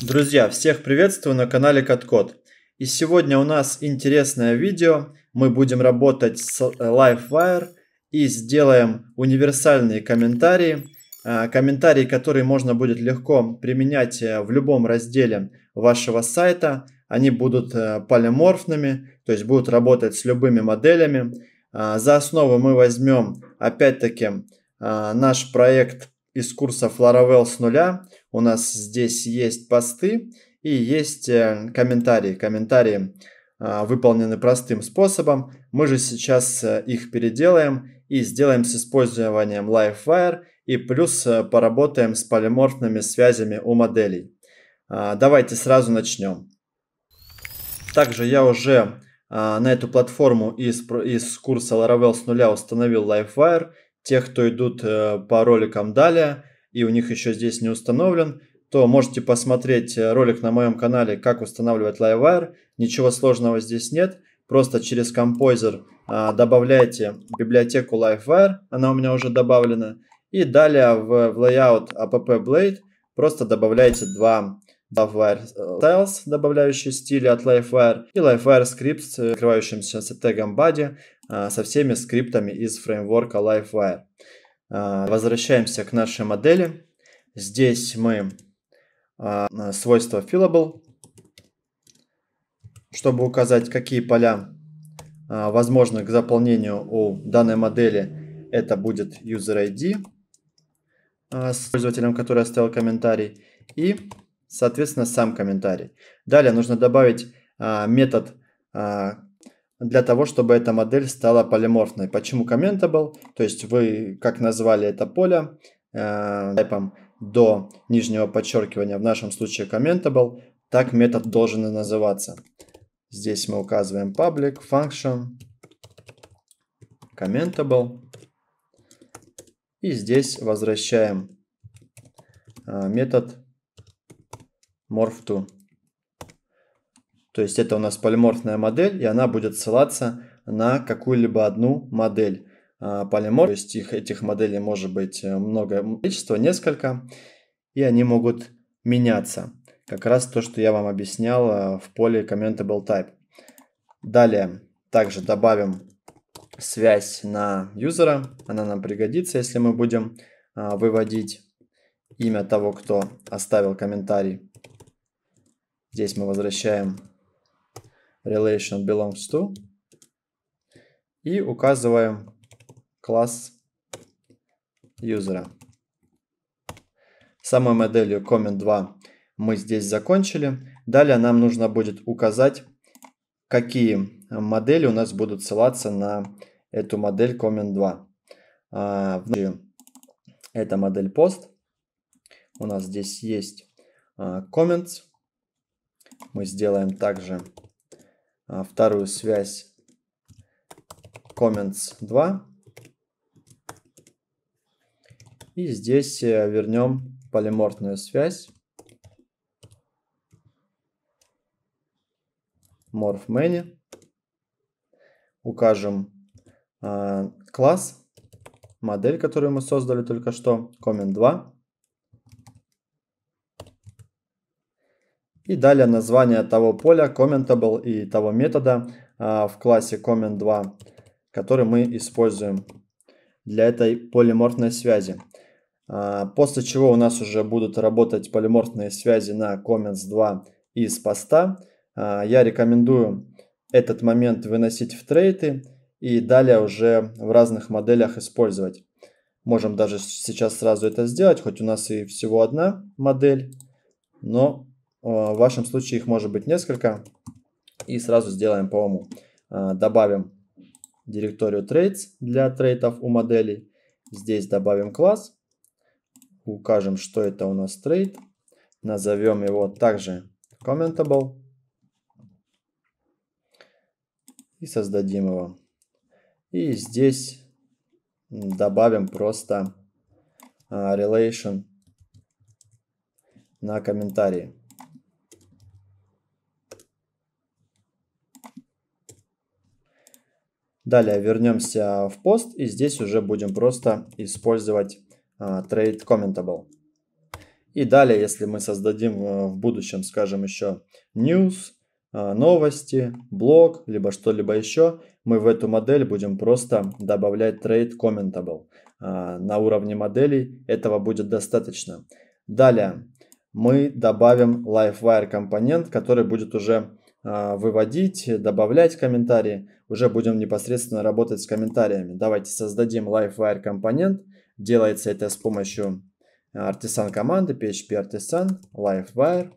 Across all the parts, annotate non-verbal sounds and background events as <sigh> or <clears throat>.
Друзья, всех приветствую на канале CatCode. И сегодня у нас интересное видео. Мы будем работать с LiveWire и сделаем универсальные комментарии. А, комментарии, которые можно будет легко применять э, в любом разделе вашего сайта. Они будут э, полиморфными, то есть будут работать с любыми моделями. А, за основу мы возьмем опять-таки а, наш проект из курса Laravel с нуля. У нас здесь есть посты и есть э, комментарии. Комментарии э, выполнены простым способом. Мы же сейчас э, их переделаем и сделаем с использованием LiveWire и плюс поработаем с полиморфными связями у моделей. Давайте сразу начнем. Также я уже на эту платформу из, из курса Laravel с нуля установил LiveWire тех, кто идут э, по роликам далее, и у них еще здесь не установлен, то можете посмотреть э, ролик на моем канале, как устанавливать LiveWire. Ничего сложного здесь нет. Просто через Composer э, добавляете библиотеку LiveWire, она у меня уже добавлена. И далее в, в layout app blade просто добавляете два LiveWire Styles, добавляющие стили от LiveWire, и LiveWire Scripts, открывающимся с тегом Body. Э, со всеми скриптами из фреймворка LiveWire. Э, возвращаемся к нашей модели. Здесь мы э, свойство fillable, чтобы указать, какие поля возможны к заполнению у данной модели. Это будет user ID с пользователем, который оставил комментарий, и, соответственно, сам комментарий. Далее нужно добавить метод для того, чтобы эта модель стала полиморфной. Почему commentable? То есть вы, как назвали это поле, э, до нижнего подчеркивания, в нашем случае commentable, так метод должен и называться. Здесь мы указываем public function commentable. И здесь возвращаем э, метод morph2. То есть это у нас полиморфная модель, и она будет ссылаться на какую-либо одну модель а, полиморф. То есть их, этих моделей может быть э, много количество, несколько, и они могут меняться. Как раз то, что я вам объяснял э, в поле Commentable Type. Далее также добавим связь на юзера. Она нам пригодится, если мы будем а, выводить имя того, кто оставил комментарий. Здесь мы возвращаем relation belongs to и указываем класс юзера. Самой моделью comment 2 мы здесь закончили. Далее нам нужно будет указать, какие модели у нас будут ссылаться на эту модель comment 2. А, это модель пост. У нас здесь есть а, comments. Мы сделаем также а, вторую связь comments 2. И здесь э, вернем полиморфную связь morph many. Укажем а, класс, модель, которую мы создали только что, comment 2. И далее название того поля commentable и того метода а, в классе comment2, который мы используем для этой полиморфной связи. А, после чего у нас уже будут работать полиморфные связи на comments2 из поста. А, я рекомендую этот момент выносить в трейты и далее уже в разных моделях использовать. Можем даже сейчас сразу это сделать, хоть у нас и всего одна модель, но Э, в вашем случае их может быть несколько. И сразу сделаем по моему э, Добавим директорию trades для трейдов у моделей. Здесь добавим класс. Укажем, что это у нас трейд. Назовем его также commentable. И создадим его. И здесь добавим просто э, relation на комментарии. Далее вернемся в пост и здесь уже будем просто использовать а, trade commentable. И далее, если мы создадим э, в будущем, скажем, еще news, а, новости, блог, либо что-либо еще, мы в эту модель будем просто добавлять trade commentable. А, на уровне моделей этого будет достаточно. Далее мы добавим LiveWire компонент, который будет уже а, выводить, добавлять комментарии. Уже будем непосредственно работать с комментариями. Давайте создадим LiveWire компонент. Делается это с помощью а, artisan команды php artisan livewire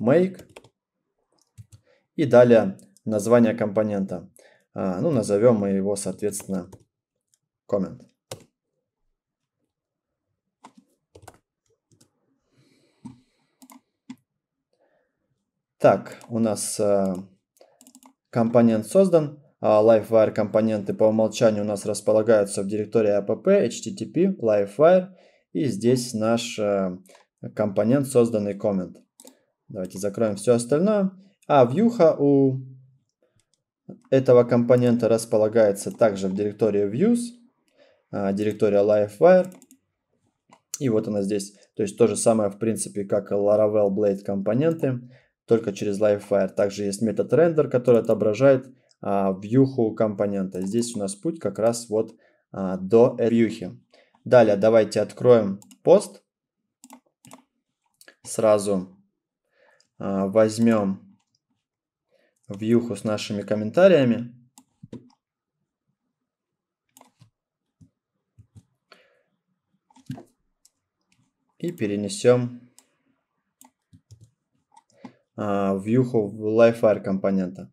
make и далее название компонента. А, ну, назовем мы его, соответственно, comment. Так, у нас э, компонент создан. А, LiveWire компоненты по умолчанию у нас располагаются в директории app, http, LiveWire. И здесь наш э, компонент, созданный коммент. Давайте закроем все остальное. А вьюха у этого компонента располагается также в директории views, э, директория LiveWire. И вот она здесь. То есть то же самое, в принципе, как Laravel Blade компоненты только через Livefire. Также есть метод render, который отображает а, вьюху компонента. Здесь у нас путь как раз вот а, до вьюхи. Далее давайте откроем пост. Сразу а, возьмем вьюху с нашими комментариями. И перенесем вьюху а, в Livefire компонента.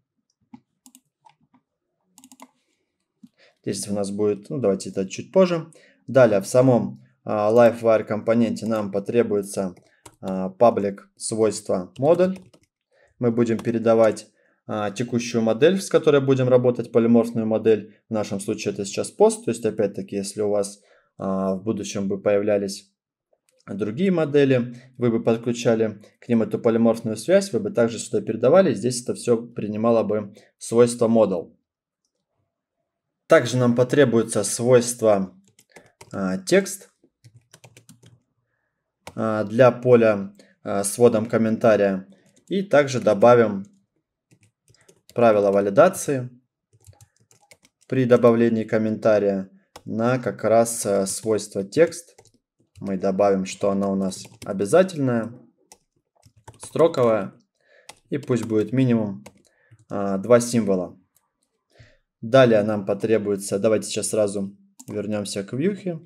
Здесь у нас будет, ну давайте это чуть позже. Далее в самом Livewire а, компоненте нам потребуется а, паблик свойство модуль. Мы будем передавать текущую модель, с которой будем работать, полиморфную модель. В нашем случае это сейчас пост. То есть, опять-таки, если у вас в будущем бы появлялись другие модели, вы бы подключали к ним эту полиморфную связь, вы бы также сюда передавали, здесь это все принимало бы свойство модул. Также нам потребуется свойство э, текст э, для поля э, с вводом комментария. И также добавим правила валидации при добавлении комментария на как раз свойство текст мы добавим, что она у нас обязательная, строковая, и пусть будет минимум а, два символа. Далее нам потребуется, давайте сейчас сразу вернемся к вьюхе.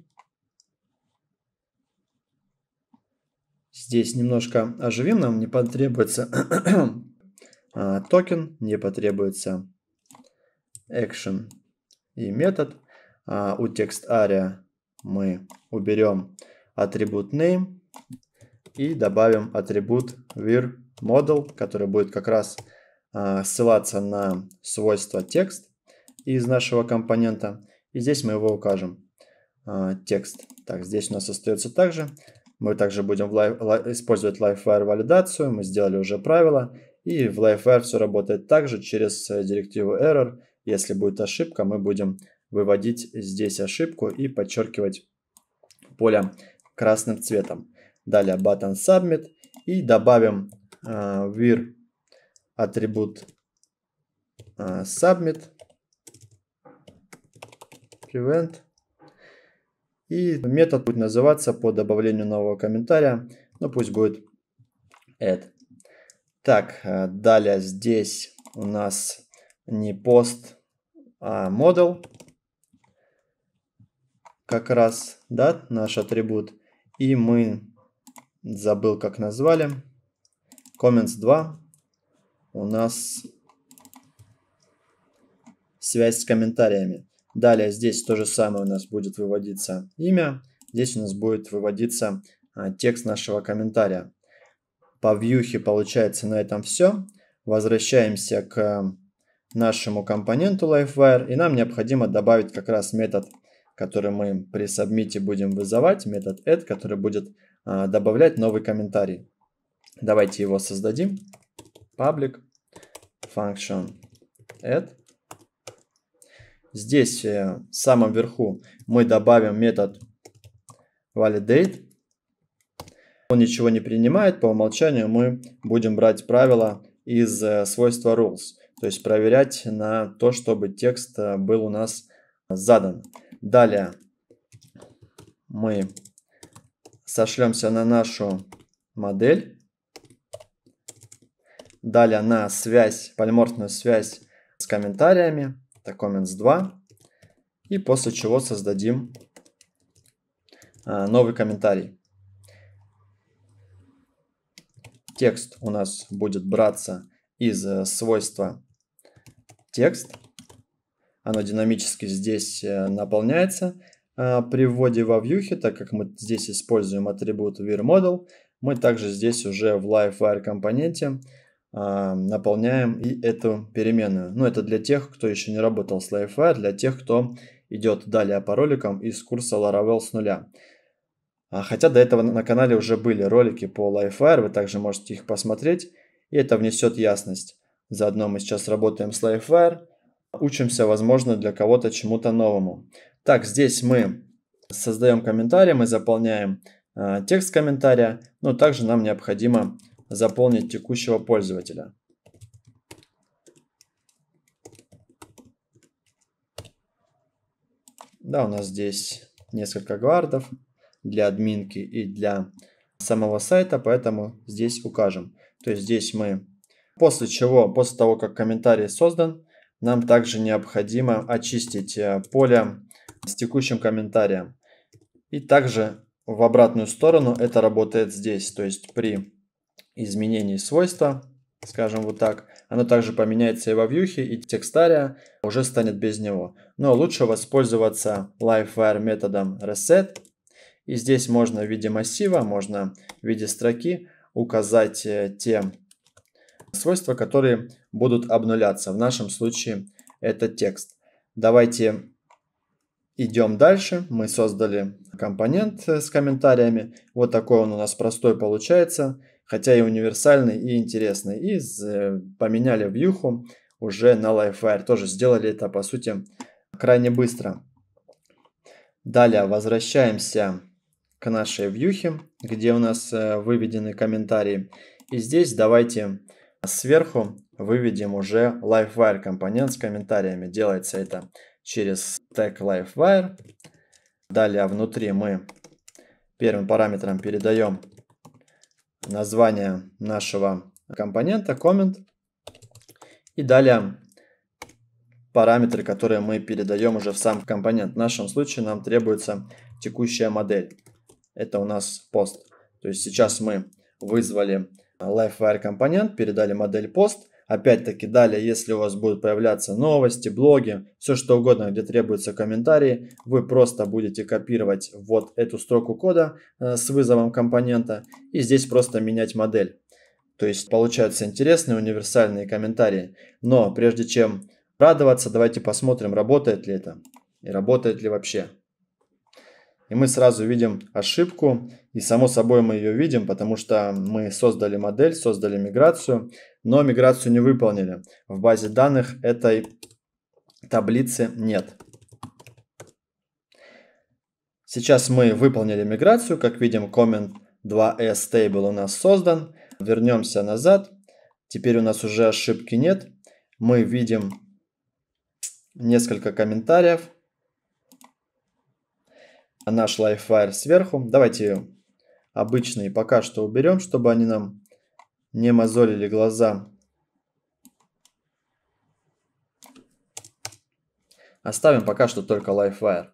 Здесь немножко оживим, нам не потребуется <clears throat> а, токен, не потребуется action и метод. А, у текст ария мы уберем атрибут name и добавим атрибут vir model, который будет как раз а, ссылаться на свойство текст из нашего компонента. И здесь мы его укажем. А, текст. Так, здесь у нас остается также. Мы также будем в live, li, использовать LiveWire валидацию. Мы сделали уже правила. И в LiveWire все работает также через э, директиву error. Если будет ошибка, мы будем выводить здесь ошибку и подчеркивать поле красным цветом. Далее button submit и добавим э, vir атрибут э, submit prevent. И метод будет называться по добавлению нового комментария, ну пусть будет add. Так, э, далее здесь у нас не post, а model. Как раз, да, наш атрибут. И мы, забыл как назвали, comments 2 у нас связь с комментариями. Далее здесь то же самое у нас будет выводиться имя. Здесь у нас будет выводиться а, текст нашего комментария. По вьюхе получается на этом все. Возвращаемся к а, нашему компоненту LifeWire. И нам необходимо добавить как раз метод который мы при сабмите будем вызывать, метод add, который будет а, добавлять новый комментарий. Давайте его создадим. Public function add. Здесь э, в самом верху мы добавим метод validate. Он ничего не принимает, по умолчанию мы будем брать правила из э, свойства rules, то есть проверять на то, чтобы текст э, был у нас задан. Далее мы сошлемся на нашу модель. Далее на связь, полиморфную связь с комментариями, это comments 2. И после чего создадим а, новый комментарий. Текст у нас будет браться из э, свойства текст оно динамически здесь э, наполняется. Э, при вводе во вьюхе, так как мы здесь используем атрибут VirModel, мы также здесь уже в LiveWire компоненте э, наполняем и эту переменную. Но это для тех, кто еще не работал с LiveWire, для тех, кто идет далее по роликам из курса Laravel с нуля. А хотя до этого на канале уже были ролики по LiveWire, вы также можете их посмотреть, и это внесет ясность. Заодно мы сейчас работаем с LiveWire, учимся, возможно, для кого-то чему-то новому. Так, здесь мы создаем комментарий, мы заполняем э, текст комментария, но также нам необходимо заполнить текущего пользователя. Да, у нас здесь несколько гвардов для админки и для самого сайта, поэтому здесь укажем. То есть здесь мы, после чего, после того, как комментарий создан, нам также необходимо очистить э, поле с текущим комментарием. И также в обратную сторону это работает здесь, то есть при изменении свойства, скажем вот так, оно также поменяется и во вьюхе, и текстария уже станет без него. Но лучше воспользоваться livewire методом reset. И здесь можно в виде массива, можно в виде строки указать э, те свойства, которые будут обнуляться. В нашем случае это текст. Давайте идем дальше. Мы создали компонент с комментариями. Вот такой он у нас простой получается, хотя и универсальный, и интересный. И э, поменяли вьюху уже на Livewire. Тоже сделали это, по сути, крайне быстро. Далее возвращаемся к нашей вьюхе, где у нас э, выведены комментарии. И здесь давайте Сверху выведем уже LiveWire компонент с комментариями. Делается это через тег LiveWire. Далее внутри мы первым параметром передаем название нашего компонента, comment И далее параметры, которые мы передаем уже в сам компонент. В нашем случае нам требуется текущая модель. Это у нас пост. То есть сейчас мы вызвали LifeWire компонент, передали модель пост. Опять-таки далее, если у вас будут появляться новости, блоги, все что угодно, где требуются комментарии, вы просто будете копировать вот эту строку кода э, с вызовом компонента и здесь просто менять модель. То есть получаются интересные универсальные комментарии. Но прежде чем радоваться, давайте посмотрим, работает ли это и работает ли вообще и мы сразу видим ошибку, и само собой мы ее видим, потому что мы создали модель, создали миграцию, но миграцию не выполнили. В базе данных этой таблицы нет. Сейчас мы выполнили миграцию, как видим, comment 2s table у нас создан. Вернемся назад, теперь у нас уже ошибки нет. Мы видим несколько комментариев, наш LiveWire сверху. Давайте обычные пока что уберем, чтобы они нам не мозолили глаза. Оставим пока что только LiveWire.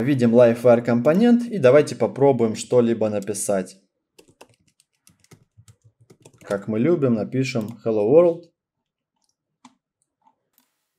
Видим LiveWire компонент и давайте попробуем что-либо написать. Как мы любим, напишем Hello World.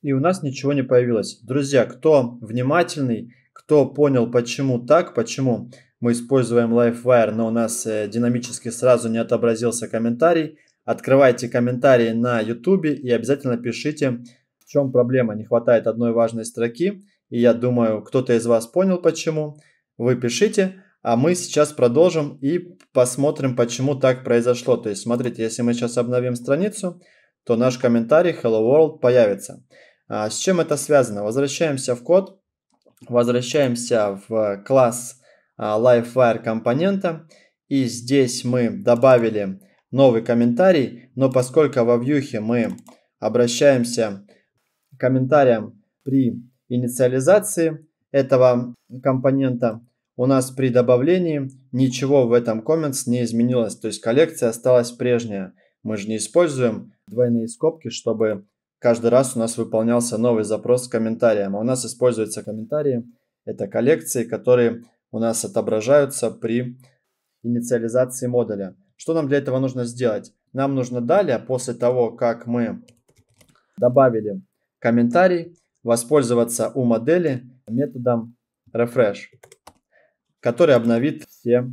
И у нас ничего не появилось. Друзья, кто внимательный, кто понял, почему так, почему мы используем LiveWire, но у нас э, динамически сразу не отобразился комментарий, открывайте комментарии на YouTube и обязательно пишите, в чем проблема. Не хватает одной важной строки. И я думаю, кто-то из вас понял, почему. Вы пишите, а мы сейчас продолжим и посмотрим, почему так произошло. То есть, смотрите, если мы сейчас обновим страницу, то наш комментарий Hello World появится. А с чем это связано? Возвращаемся в код возвращаемся в класс а, Livewire компонента. И здесь мы добавили новый комментарий, но поскольку во вьюхе мы обращаемся к комментариям при инициализации этого компонента, у нас при добавлении ничего в этом comments не изменилось, то есть коллекция осталась прежняя. Мы же не используем двойные скобки, чтобы каждый раз у нас выполнялся новый запрос с комментарием. А у нас используются комментарии. Это коллекции, которые у нас отображаются при инициализации модуля. Что нам для этого нужно сделать? Нам нужно далее, после того, как мы добавили комментарий, воспользоваться у модели методом refresh, который обновит все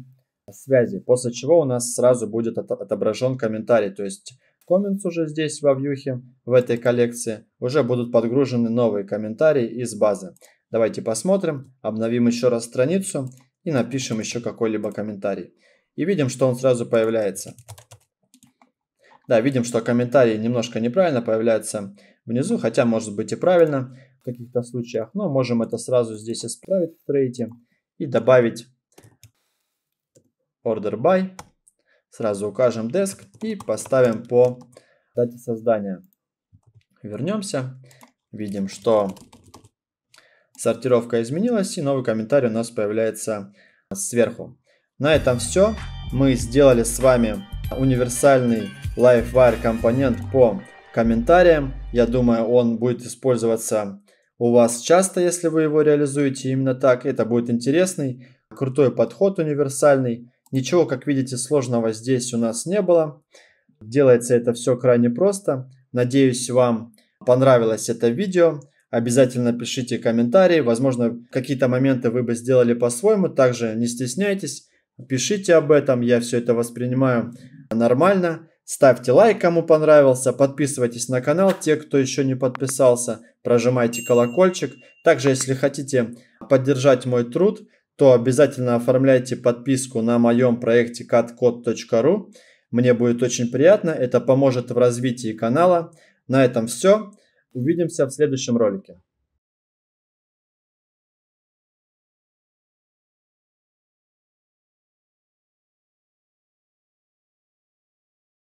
связи, после чего у нас сразу будет отображен комментарий, то есть Comments уже здесь, во вьюхе, в этой коллекции, уже будут подгружены новые комментарии из базы. Давайте посмотрим, обновим еще раз страницу и напишем еще какой-либо комментарий. И видим, что он сразу появляется. Да, видим, что комментарии немножко неправильно появляются внизу, хотя может быть и правильно в каких-то случаях, но можем это сразу здесь исправить в трейте и добавить order by Сразу укажем desk и поставим по дате создания. Вернемся. Видим, что сортировка изменилась и новый комментарий у нас появляется сверху. На этом все. Мы сделали с вами универсальный LiveWire компонент по комментариям. Я думаю, он будет использоваться у вас часто, если вы его реализуете именно так. Это будет интересный, крутой подход универсальный. Ничего, как видите, сложного здесь у нас не было. Делается это все крайне просто. Надеюсь, вам понравилось это видео. Обязательно пишите комментарии. Возможно, какие-то моменты вы бы сделали по-своему. Также не стесняйтесь, пишите об этом. Я все это воспринимаю нормально. Ставьте лайк, кому понравился, подписывайтесь на канал, те, кто еще не подписался, прожимайте колокольчик. Также, если хотите поддержать мой труд, то обязательно оформляйте подписку на моем проекте catcode.ru. Мне будет очень приятно, это поможет в развитии канала. На этом все. Увидимся в следующем ролике.